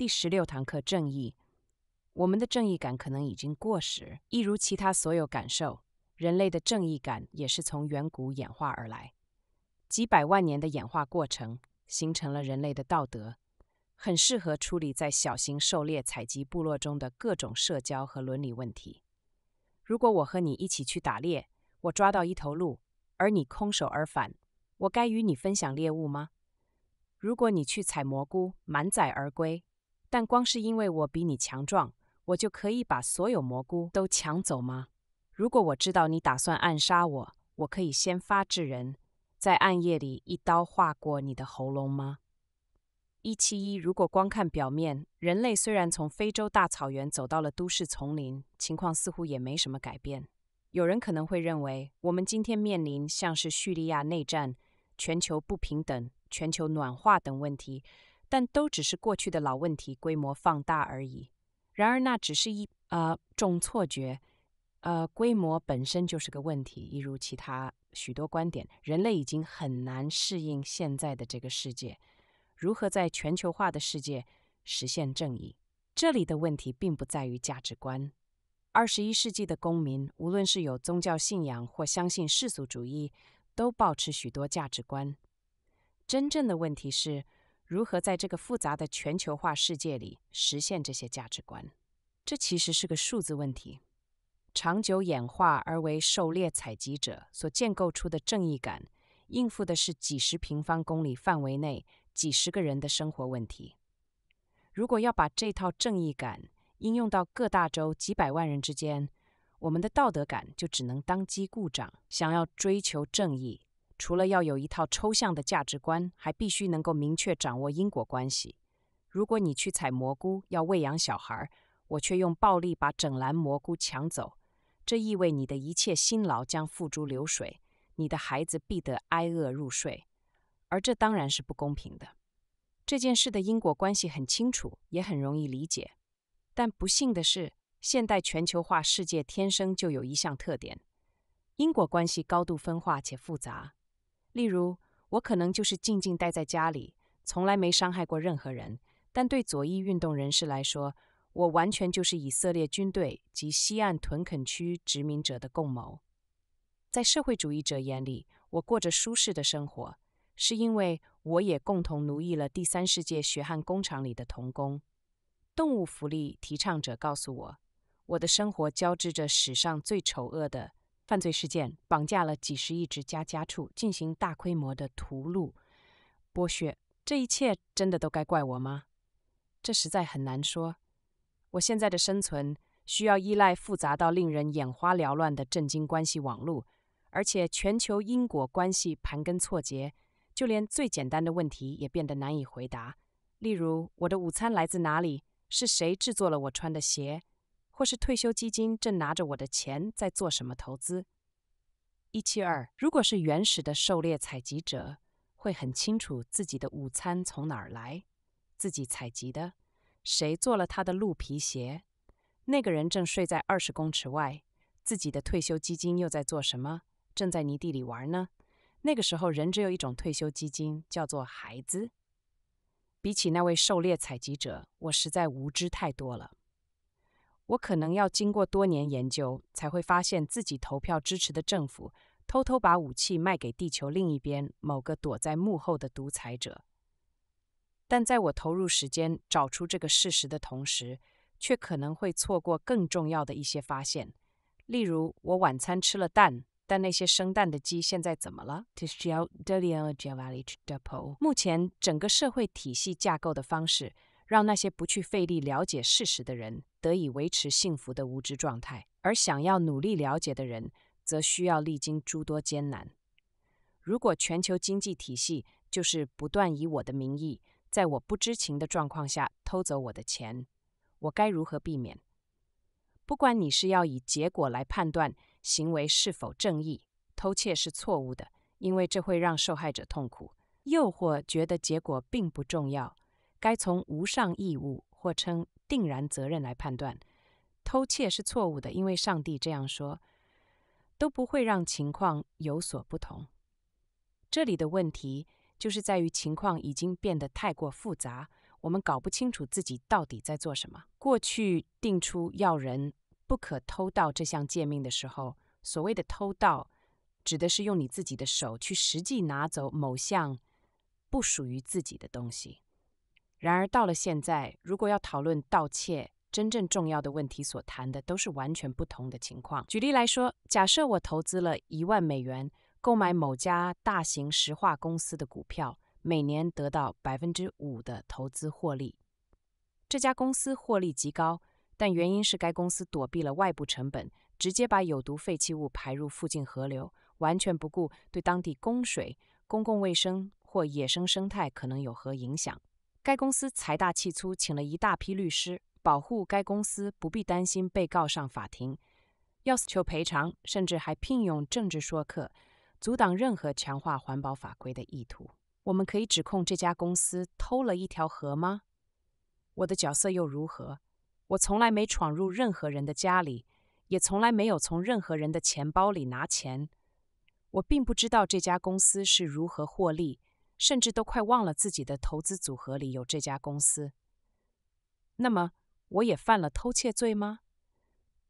第十六堂课：正义。我们的正义感可能已经过时。一如其他所有感受，人类的正义感也是从远古演化而来。几百万年的演化过程形成了人类的道德，很适合处理在小型狩猎采集部落中的各种社交和伦理问题。如果我和你一起去打猎，我抓到一头鹿，而你空手而返，我该与你分享猎物吗？如果你去采蘑菇，满载而归。但光是因为我比你强壮，我就可以把所有蘑菇都抢走吗？如果我知道你打算暗杀我，我可以先发制人，在暗夜里一刀划过你的喉咙吗？一七一，如果光看表面，人类虽然从非洲大草原走到了都市丛林，情况似乎也没什么改变。有人可能会认为，我们今天面临像是叙利亚内战、全球不平等、全球暖化等问题。但都只是过去的老问题，规模放大而已。然而，那只是一呃种错觉。呃，规模本身就是个问题，一如其他许多观点。人类已经很难适应现在的这个世界。如何在全球化的世界实现正义？这里的问题并不在于价值观。二十一世纪的公民，无论是有宗教信仰或相信世俗主义，都保持许多价值观。真正的问题是。如何在这个复杂的全球化世界里实现这些价值观？这其实是个数字问题。长久演化而为狩猎采集者所建构出的正义感，应付的是几十平方公里范围内几十个人的生活问题。如果要把这套正义感应用到各大洲几百万人之间，我们的道德感就只能当机故障。想要追求正义。除了要有一套抽象的价值观，还必须能够明确掌握因果关系。如果你去采蘑菇，要喂养小孩，我却用暴力把整篮蘑菇抢走，这意味你的一切辛劳将付诸流水，你的孩子必得挨饿入睡。而这当然是不公平的。这件事的因果关系很清楚，也很容易理解。但不幸的是，现代全球化世界天生就有一项特点：因果关系高度分化且复杂。例如，我可能就是静静待在家里，从来没伤害过任何人。但对左翼运动人士来说，我完全就是以色列军队及西岸屯垦区殖民者的共谋。在社会主义者眼里，我过着舒适的生活，是因为我也共同奴役了第三世界血汗工厂里的童工。动物福利提倡者告诉我，我的生活交织着史上最丑恶的。犯罪事件，绑架了几十亿只家家畜，进行大规模的屠戮、剥削，这一切真的都该怪我吗？这实在很难说。我现在的生存需要依赖复杂到令人眼花缭乱的震惊关系网络，而且全球因果关系盘根错节，就连最简单的问题也变得难以回答。例如，我的午餐来自哪里？是谁制作了我穿的鞋？或是退休基金正拿着我的钱在做什么投资？一七二，如果是原始的狩猎采集者，会很清楚自己的午餐从哪儿来，自己采集的，谁做了他的鹿皮鞋？那个人正睡在二十公尺外，自己的退休基金又在做什么？正在泥地里玩呢？那个时候，人只有一种退休基金，叫做孩子。比起那位狩猎采集者，我实在无知太多了。我可能要经过多年研究，才会发现自己投票支持的政府偷偷把武器卖给地球另一边某个躲在幕后的独裁者。但在我投入时间找出这个事实的同时，却可能会错过更重要的一些发现，例如我晚餐吃了蛋，但那些生蛋的鸡现在怎么了？目前整个社会体系架构的方式。让那些不去费力了解事实的人得以维持幸福的无知状态，而想要努力了解的人，则需要历经诸多艰难。如果全球经济体系就是不断以我的名义，在我不知情的状况下偷走我的钱，我该如何避免？不管你是要以结果来判断行为是否正义，偷窃是错误的，因为这会让受害者痛苦。诱惑觉得结果并不重要。该从无上义务或称定然责任来判断，偷窃是错误的，因为上帝这样说都不会让情况有所不同。这里的问题就是在于情况已经变得太过复杂，我们搞不清楚自己到底在做什么。过去定出要人不可偷盗这项诫命的时候，所谓的偷盗指的是用你自己的手去实际拿走某项不属于自己的东西。然而，到了现在，如果要讨论盗窃，真正重要的问题所谈的都是完全不同的情况。举例来说，假设我投资了一万美元购买某家大型石化公司的股票，每年得到百分之五的投资获利。这家公司获利极高，但原因是该公司躲避了外部成本，直接把有毒废弃物排入附近河流，完全不顾对当地供水、公共卫生或野生生态可能有何影响。该公司财大气粗，请了一大批律师保护该公司，不必担心被告上法庭，要求赔偿，甚至还聘用政治说客，阻挡任何强化环保法规的意图。我们可以指控这家公司偷了一条河吗？我的角色又如何？我从来没闯入任何人的家里，也从来没有从任何人的钱包里拿钱。我并不知道这家公司是如何获利。甚至都快忘了自己的投资组合里有这家公司。那么，我也犯了偷窃罪吗？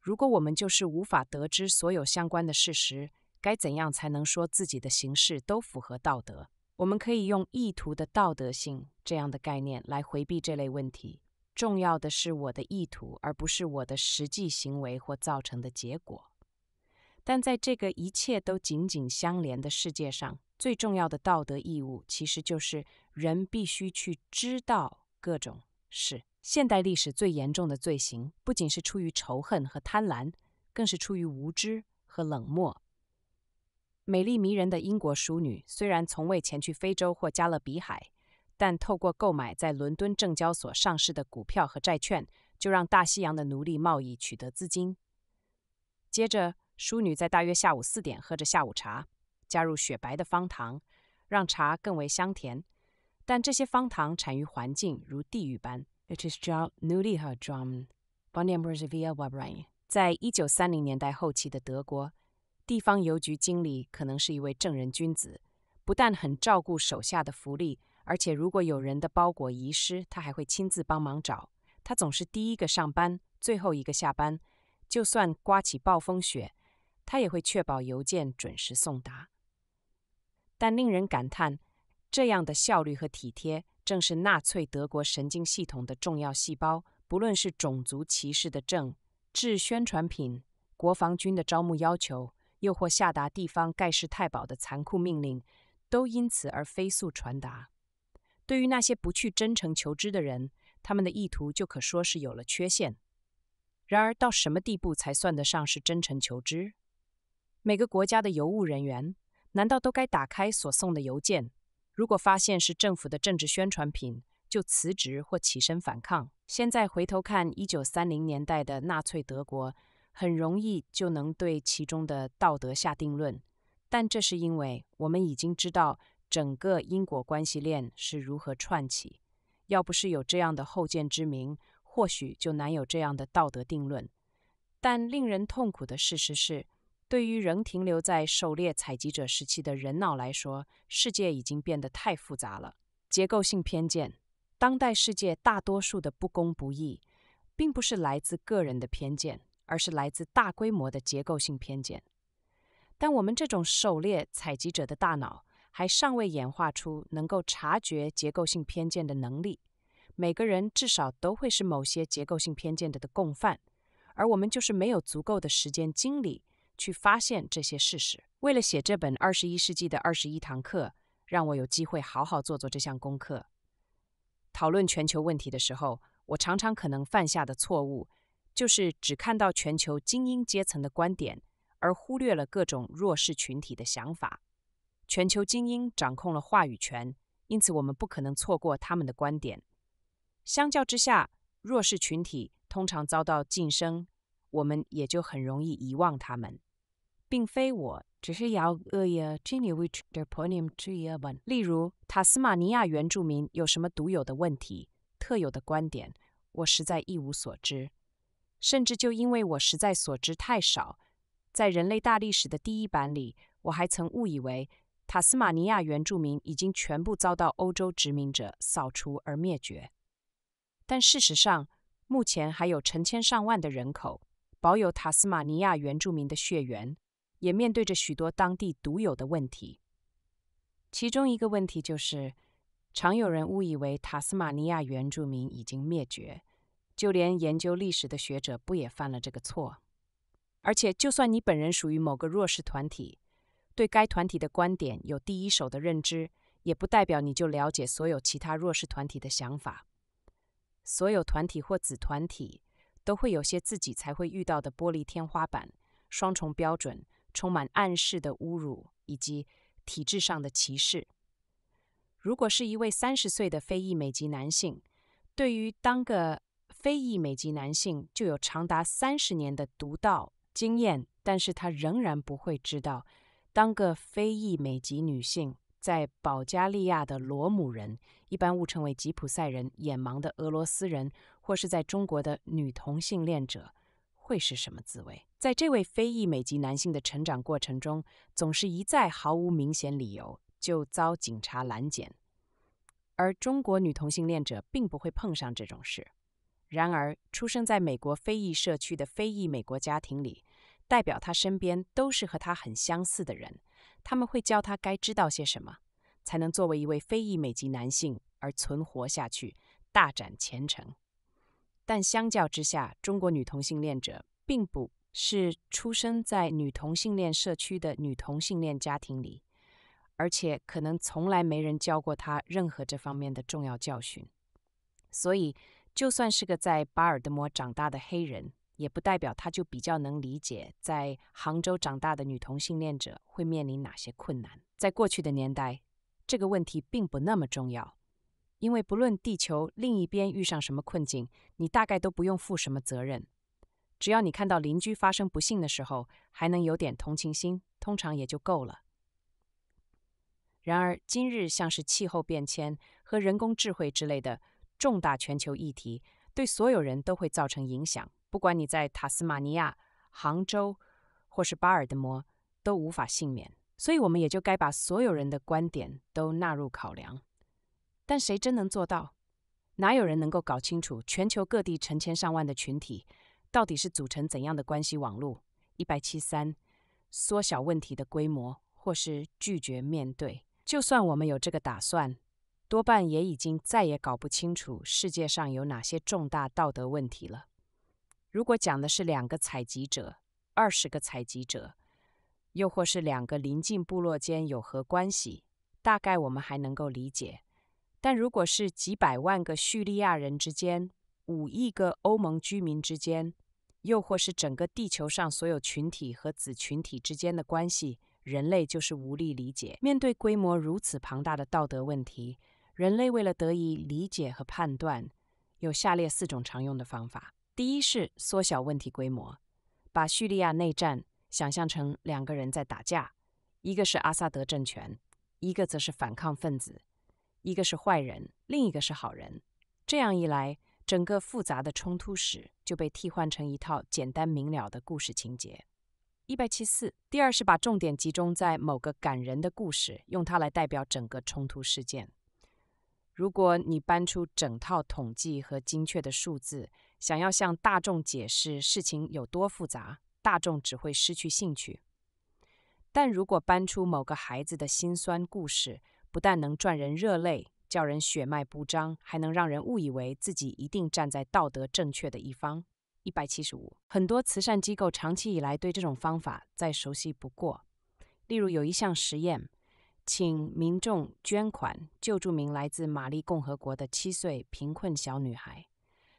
如果我们就是无法得知所有相关的事实，该怎样才能说自己的行事都符合道德？我们可以用“意图的道德性”这样的概念来回避这类问题。重要的是我的意图，而不是我的实际行为或造成的结果。但在这个一切都紧紧相连的世界上，最重要的道德义务其实就是人必须去知道各种事。现代历史最严重的罪行，不仅是出于仇恨和贪婪，更是出于无知和冷漠。美丽迷人的英国淑女，虽然从未前去非洲或加勒比海，但透过购买在伦敦证交所上市的股票和债券，就让大西洋的奴隶贸易取得资金。接着。淑女在大约下午四点喝着下午茶，加入雪白的方糖，让茶更为香甜。但这些方糖产于环境如地狱般。在1930年代后期的德国，地方邮局经理可能是一位正人君子，不但很照顾手下的福利，而且如果有人的包裹遗失，他还会亲自帮忙找。他总是第一个上班，最后一个下班。就算刮起暴风雪。他也会确保邮件准时送达，但令人感叹，这样的效率和体贴正是纳粹德国神经系统的重要细胞。不论是种族歧视的症治宣传品、国防军的招募要求，又或下达地方盖世太保的残酷命令，都因此而飞速传达。对于那些不去真诚求知的人，他们的意图就可说是有了缺陷。然而，到什么地步才算得上是真诚求知？每个国家的邮务人员难道都该打开所送的邮件？如果发现是政府的政治宣传品，就辞职或起身反抗。现在回头看一九三零年代的纳粹德国，很容易就能对其中的道德下定论。但这是因为我们已经知道整个因果关系链是如何串起。要不是有这样的后见之明，或许就难有这样的道德定论。但令人痛苦的事实是。对于仍停留在狩猎采集者时期的人脑来说，世界已经变得太复杂了。结构性偏见，当代世界大多数的不公不义，并不是来自个人的偏见，而是来自大规模的结构性偏见。但我们这种狩猎采集者的大脑，还尚未演化出能够察觉结构性偏见的能力。每个人至少都会是某些结构性偏见者的共犯，而我们就是没有足够的时间精力。去发现这些事实。为了写这本二十一世纪的二十一堂课，让我有机会好好做做这项功课。讨论全球问题的时候，我常常可能犯下的错误，就是只看到全球精英阶层的观点，而忽略了各种弱势群体的想法。全球精英掌控了话语权，因此我们不可能错过他们的观点。相较之下，弱势群体通常遭到晋升，我们也就很容易遗忘他们。并非我，只是要 tree 要整理一下。例如，塔斯马尼亚原住民有什么独有的问题、特有的观点，我实在一无所知。甚至就因为我实在所知太少，在人类大历史的第一版里，我还曾误以为塔斯马尼亚原住民已经全部遭到欧洲殖民者扫除而灭绝。但事实上，目前还有成千上万的人口保有塔斯马尼亚原住民的血缘。也面对着许多当地独有的问题，其中一个问题就是，常有人误以为塔斯马尼亚原住民已经灭绝，就连研究历史的学者不也犯了这个错？而且，就算你本人属于某个弱势团体，对该团体的观点有第一手的认知，也不代表你就了解所有其他弱势团体的想法。所有团体或子团体都会有些自己才会遇到的玻璃天花板、双重标准。充满暗示的侮辱以及体制上的歧视。如果是一位三十岁的非裔美籍男性，对于当个非裔美籍男性就有长达三十年的独到经验，但是他仍然不会知道，当个非裔美籍女性，在保加利亚的罗姆人一般误称为吉普赛人，眼盲的俄罗斯人，或是在中国的女同性恋者，会是什么滋味。在这位非裔美籍男性的成长过程中，总是一再毫无明显理由就遭警察拦检，而中国女同性恋者并不会碰上这种事。然而，出生在美国非裔社区的非裔美国家庭里，代表他身边都是和他很相似的人，他们会教他该知道些什么，才能作为一位非裔美籍男性而存活下去、大展前程。但相较之下，中国女同性恋者并不。是出生在女同性恋社区的女同性恋家庭里，而且可能从来没人教过她任何这方面的重要教训。所以，就算是个在巴尔的摩长大的黑人，也不代表他就比较能理解在杭州长大的女同性恋者会面临哪些困难。在过去的年代，这个问题并不那么重要，因为不论地球另一边遇上什么困境，你大概都不用负什么责任。只要你看到邻居发生不幸的时候，还能有点同情心，通常也就够了。然而，今日像是气候变迁和人工智慧之类的重大全球议题，对所有人都会造成影响，不管你在塔斯马尼亚、杭州或是巴尔的摩，都无法幸免。所以，我们也就该把所有人的观点都纳入考量。但谁真能做到？哪有人能够搞清楚全球各地成千上万的群体？到底是组成怎样的关系网络？一百七三，缩小问题的规模，或是拒绝面对。就算我们有这个打算，多半也已经再也搞不清楚世界上有哪些重大道德问题了。如果讲的是两个采集者，二十个采集者，又或是两个邻近部落间有何关系，大概我们还能够理解。但如果是几百万个叙利亚人之间，五亿个欧盟居民之间，又或是整个地球上所有群体和子群体之间的关系，人类就是无力理解。面对规模如此庞大的道德问题，人类为了得以理解和判断，有下列四种常用的方法：第一是缩小问题规模，把叙利亚内战想象成两个人在打架，一个是阿萨德政权，一个则是反抗分子，一个是坏人，另一个是好人。这样一来。整个复杂的冲突史就被替换成一套简单明了的故事情节。一百七四，第二是把重点集中在某个感人的故事，用它来代表整个冲突事件。如果你搬出整套统计和精确的数字，想要向大众解释事情有多复杂，大众只会失去兴趣。但如果搬出某个孩子的辛酸故事，不但能赚人热泪。叫人血脉不张，还能让人误以为自己一定站在道德正确的一方。一百七十五，很多慈善机构长期以来对这种方法再熟悉不过。例如，有一项实验，请民众捐款救助名来自玛丽共和国的七岁贫困小女孩，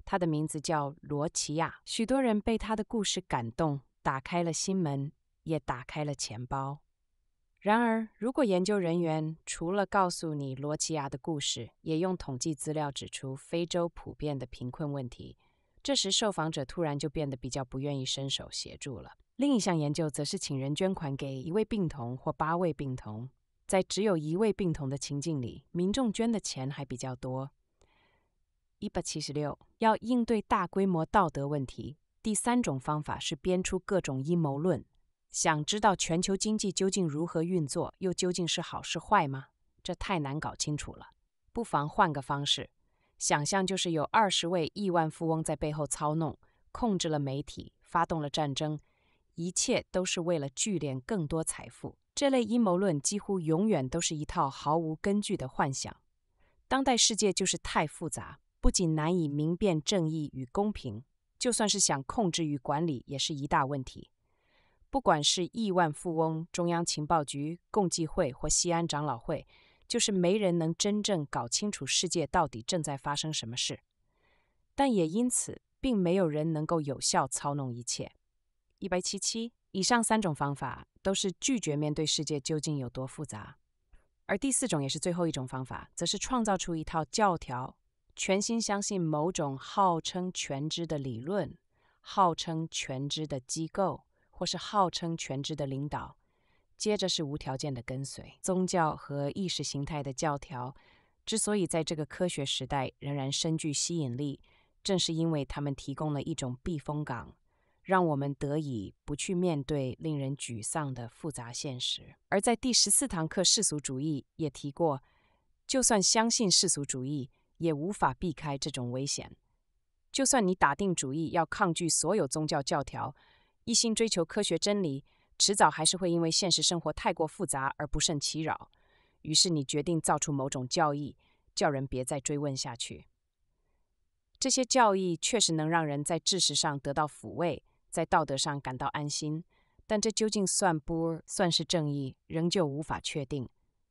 她的名字叫罗奇亚。许多人被她的故事感动，打开了心门，也打开了钱包。然而，如果研究人员除了告诉你罗奇亚的故事，也用统计资料指出非洲普遍的贫困问题，这时受访者突然就变得比较不愿意伸手协助了。另一项研究则是请人捐款给一位病童或八位病童，在只有一位病童的情境里，民众捐的钱还比较多。一百七十六，要应对大规模道德问题，第三种方法是编出各种阴谋论。想知道全球经济究竟如何运作，又究竟是好是坏吗？这太难搞清楚了。不妨换个方式，想象就是有二十位亿万富翁在背后操弄，控制了媒体，发动了战争，一切都是为了聚敛更多财富。这类阴谋论几乎永远都是一套毫无根据的幻想。当代世界就是太复杂，不仅难以明辨正义与公平，就算是想控制与管理也是一大问题。不管是亿万富翁、中央情报局、共济会或西安长老会，就是没人能真正搞清楚世界到底正在发生什么事。但也因此，并没有人能够有效操弄一切。一百七七以上三种方法都是拒绝面对世界究竟有多复杂，而第四种也是最后一种方法，则是创造出一套教条，全心相信某种号称全知的理论，号称全知的机构。或是号称全知的领导，接着是无条件的跟随。宗教和意识形态的教条之所以在这个科学时代仍然深具吸引力，正是因为他们提供了一种避风港，让我们得以不去面对令人沮丧的复杂现实。而在第十四堂课，世俗主义也提过，就算相信世俗主义，也无法避开这种危险。就算你打定主意要抗拒所有宗教教条。一心追求科学真理，迟早还是会因为现实生活太过复杂而不胜其扰。于是你决定造出某种教义，叫人别再追问下去。这些教义确实能让人在知识上得到抚慰，在道德上感到安心，但这究竟算不算是正义，仍旧无法确定。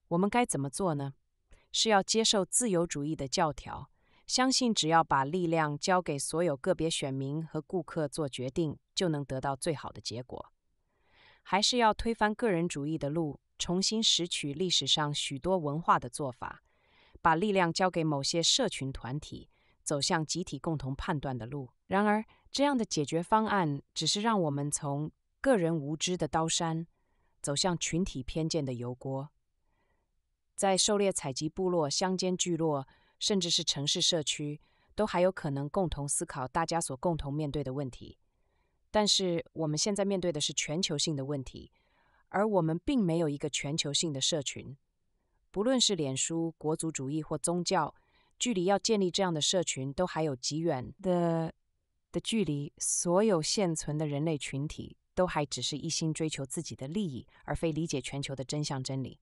我们该怎么做呢？是要接受自由主义的教条？相信只要把力量交给所有个别选民和顾客做决定，就能得到最好的结果。还是要推翻个人主义的路，重新拾取历史上许多文化的做法，把力量交给某些社群团体，走向集体共同判断的路。然而，这样的解决方案只是让我们从个人无知的刀山走向群体偏见的油锅。在狩猎采集部落、乡间聚落。甚至是城市社区，都还有可能共同思考大家所共同面对的问题。但是我们现在面对的是全球性的问题，而我们并没有一个全球性的社群。不论是脸书、国族主义或宗教，距离要建立这样的社群，都还有极远的的距离。所有现存的人类群体，都还只是一心追求自己的利益，而非理解全球的真相真理。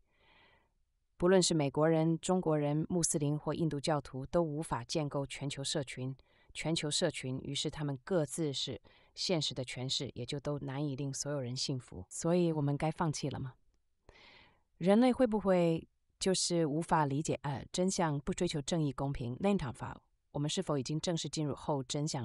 不论是美国人、中国人、穆斯林或印度教徒，都无法建构全球社群。全球社群，于是他们各自是现实的诠释，也就都难以令所有人信服。所以，我们该放弃了吗？人类会不会就是无法理解？呃，真相不追求正义、公平、内场法，我们是否已经正式进入后真相？